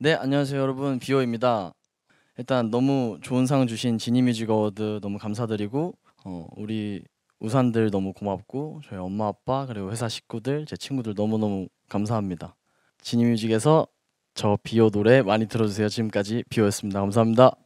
네 안녕하세요 여러분 비오입니다. 일단 너무 좋은 상 주신 지니뮤직 어워드 너무 감사드리고 어, 우리 우산들 너무 고맙고 저희 엄마 아빠 그리고 회사 식구들 제 친구들 너무 너무 감사합니다. 지니뮤직에서 저 비오 노래 많이 들어주세요. 지금까지 비오였습니다. 감사합니다.